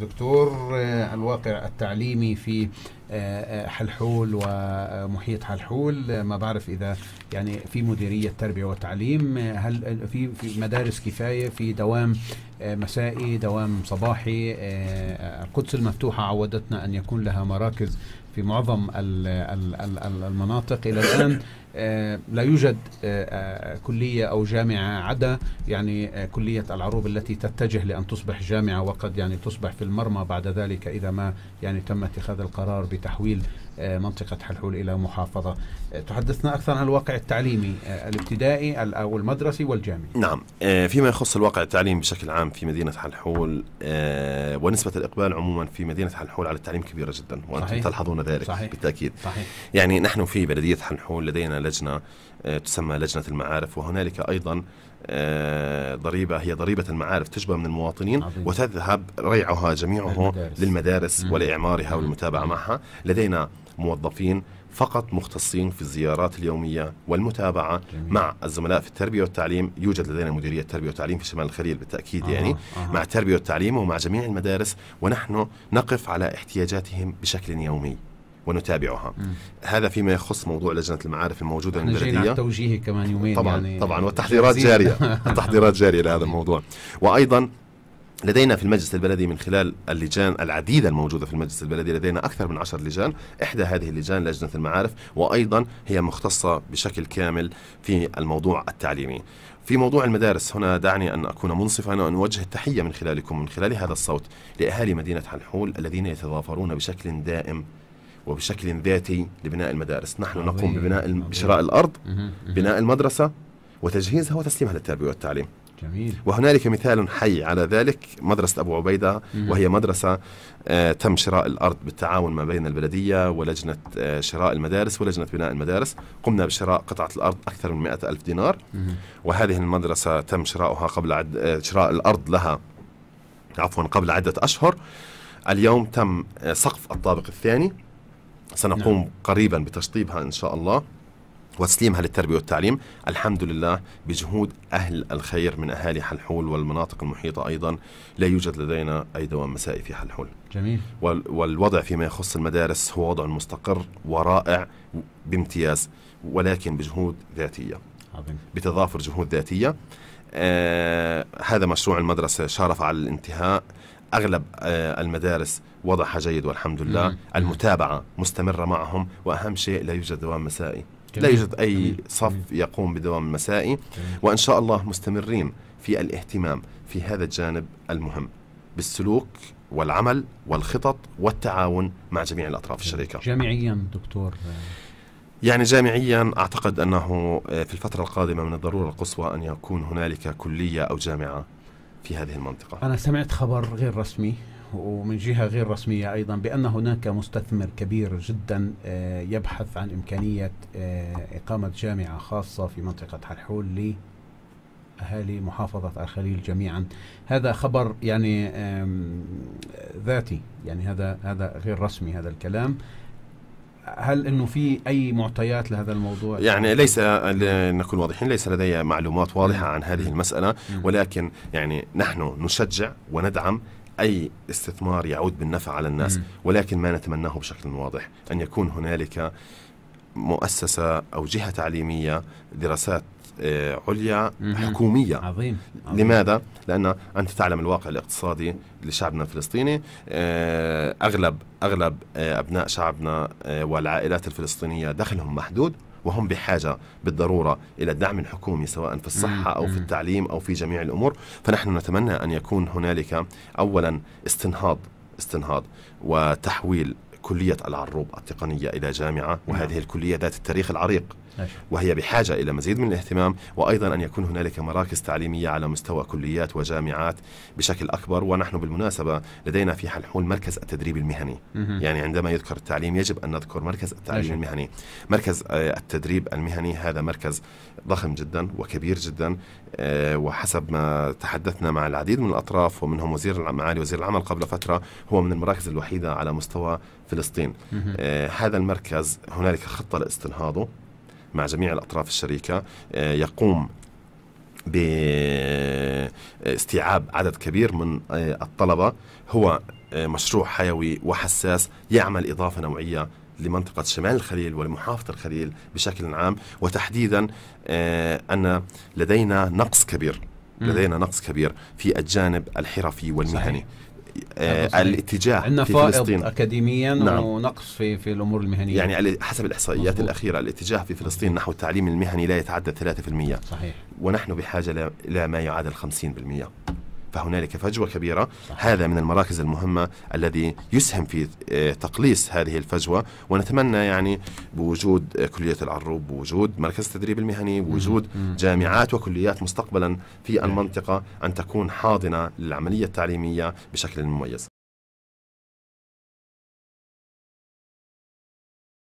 دكتور آه، الواقع التعليمي في آه، آه، حلحول ومحيط حلحول ما بعرف اذا يعني في مديريه تربيه وتعليم هل في في مدارس كفايه في دوام مسائي دوام صباحي القدس المفتوحه عودتنا ان يكون لها مراكز في معظم المناطق الى الان آه، لا يوجد آه، آه، كليه او جامعه عدا يعني كليه العروب التي تتجه لان تصبح جامعه وقد يعني تصبح في المرمى بعد ذلك اذا ما يعني تم اتخاذ القرار بتحويل منطقه حلحول الى محافظه. تحدثنا اكثر عن الواقع التعليمي الابتدائي او المدرسي والجامعي. نعم، فيما يخص الواقع التعليمي بشكل عام في مدينه حلحول ونسبه الاقبال عموما في مدينه حلحول على التعليم كبيره جدا وانتم تلحظون ذلك صحيح. بالتأكيد صحيح. يعني نحن في بلدية حنحول لدينا لجنة آه، تسمى لجنة المعارف وهنالك أيضا آه، ضريبة هي ضريبة المعارف تشبه من المواطنين عظيم. وتذهب ريعها جميعه للمدارس, للمدارس مم. ولإعمارها مم. والمتابعة مم. معها لدينا موظفين فقط مختصين في الزيارات اليومية والمتابعة جميل. مع الزملاء في التربية والتعليم يوجد لدينا مديرية التربية والتعليم في شمال الخليل بالتأكيد آه يعني آه. مع التربية والتعليم ومع جميع المدارس ونحن نقف على احتياجاتهم بشكل يومي ونتابعها م. هذا فيما يخص موضوع لجنه المعارف الموجوده البلديه التوجيه كمان يومين طبعا يعني طبعا والتحضيرات جاريه التحضيرات جاريه لهذا الموضوع وايضا لدينا في المجلس البلدي من خلال اللجان العديدة الموجودة في المجلس البلدي لدينا أكثر من عشر لجان إحدى هذه اللجان لجنة المعارف وأيضا هي مختصة بشكل كامل في الموضوع التعليمي في موضوع المدارس هنا دعني أن أكون منصفا وأن أوجه التحية من خلالكم من خلال هذا الصوت لأهالي مدينة حلحول الذين يتظافرون بشكل دائم وبشكل ذاتي لبناء المدارس نحن عظيم. نقوم ببناء بشراء الأرض بناء المدرسة وتجهيزها وتسليمها للتربية والتعليم جميل. وهنالك مثال حي على ذلك مدرسة أبو عبيدة مم. وهي مدرسة آه تم شراء الأرض بالتعاون ما بين البلدية ولجنة آه شراء المدارس ولجنة بناء المدارس قمنا بشراء قطعة الأرض أكثر من مئة ألف دينار مم. وهذه المدرسة تم شراؤها قبل عد... آه شراء الأرض لها عفوا قبل عدة أشهر اليوم تم آه، سقف الطابق الثاني سنقوم نعم. قريبا بتشطيبها إن شاء الله وتسليمها للتربية والتعليم الحمد لله بجهود أهل الخير من أهالي حلحول والمناطق المحيطة أيضا لا يوجد لدينا أي دوام مسائي في حلحول جميل والوضع فيما يخص المدارس هو وضع مستقر ورائع بامتياز ولكن بجهود ذاتية عظيم. بتضافر جهود ذاتية آه هذا مشروع المدرسة شارف على الانتهاء اغلب آه، المدارس وضعها جيد والحمد لله المتابعه مستمره معهم واهم شيء لا يوجد دوام مسائي لا يوجد اي صف يقوم بدوام مسائي وان شاء الله مستمرين في الاهتمام في هذا الجانب المهم بالسلوك والعمل والخطط والتعاون مع جميع الاطراف الشركة جامعيا دكتور يعني جامعيا اعتقد انه آه، في الفتره القادمه من الضروره القصوى ان يكون هنالك كليه او جامعه في هذه المنطقة أنا سمعت خبر غير رسمي ومن جهة غير رسمية أيضا بأن هناك مستثمر كبير جدا آه، يبحث عن إمكانية آه، إقامة جامعة خاصة في منطقة حلحول لأهالي محافظة الخليل جميعا هذا خبر يعني ذاتي يعني هذا هذا غير رسمي هذا الكلام هل انه في اي معطيات لهذا الموضوع؟ يعني ليس لنكون واضحين ليس لدي معلومات واضحه نعم. عن هذه المساله نعم. نعم. ولكن يعني نحن نشجع وندعم اي استثمار يعود بالنفع على الناس ولكن ما نتمناه بشكل واضح ان يكون هنالك مؤسسه او جهه تعليميه دراسات آه، عليا حكومية عظيم. عظيم. لماذا؟ لأن أنت تعلم الواقع الاقتصادي لشعبنا الفلسطيني آه، أغلب أغلب آه، أبناء شعبنا والعائلات الفلسطينية دخلهم محدود وهم بحاجة بالضرورة إلى الدعم الحكومي سواء في الصحة أو في التعليم أو في جميع الأمور فنحن نتمنى أن يكون هنالك أولا استنهاض استنهاض وتحويل كلية العروب التقنية إلى جامعة وهذه نعم. الكلية ذات التاريخ العريق وهي بحاجة إلى مزيد من الاهتمام وأيضا أن يكون هنالك مراكز تعليمية على مستوى كليات وجامعات بشكل أكبر ونحن بالمناسبة لدينا في حلحول مركز التدريب المهني يعني عندما يذكر التعليم يجب أن نذكر مركز التعليم المهني مركز آه، التدريب المهني هذا مركز ضخم جدا وكبير جدا آه، وحسب ما تحدثنا مع العديد من الأطراف ومنهم وزير معالي وزير العمل قبل فترة هو من المراكز الوحيدة على مستوى فلسطين آه، هذا المركز هنالك خطة لاستنهاضه مع جميع الأطراف الشريكة آه، يقوم باستيعاب عدد كبير من آه، الطلبة هو آه، مشروع حيوي وحساس يعمل إضافة نوعية لمنطقة شمال الخليل ولمحافظة الخليل بشكل عام وتحديدا أن لدينا نقص كبير لدينا نقص كبير في الجانب الحرفي والمهني صحيح. آه، الاتجاه عندنا في فائض فلسطين. اكاديميا نعم. ونقص في في الامور المهنيه يعني حسب الاحصائيات مزبوط. الاخيره الاتجاه في فلسطين نحو التعليم المهني لا يتعدى 3% صحيح ونحن بحاجه الى ما يعادل 50% فهنالك فجوة كبيرة هذا من المراكز المهمة الذي يسهم في آه، تقليص هذه الفجوة ونتمنى يعني بوجود آه، كلية العروب بوجود مركز التدريب المهني بوجود جامعات وكليات مستقبلا في المنطقة أن تكون حاضنة للعملية التعليمية بشكل مميز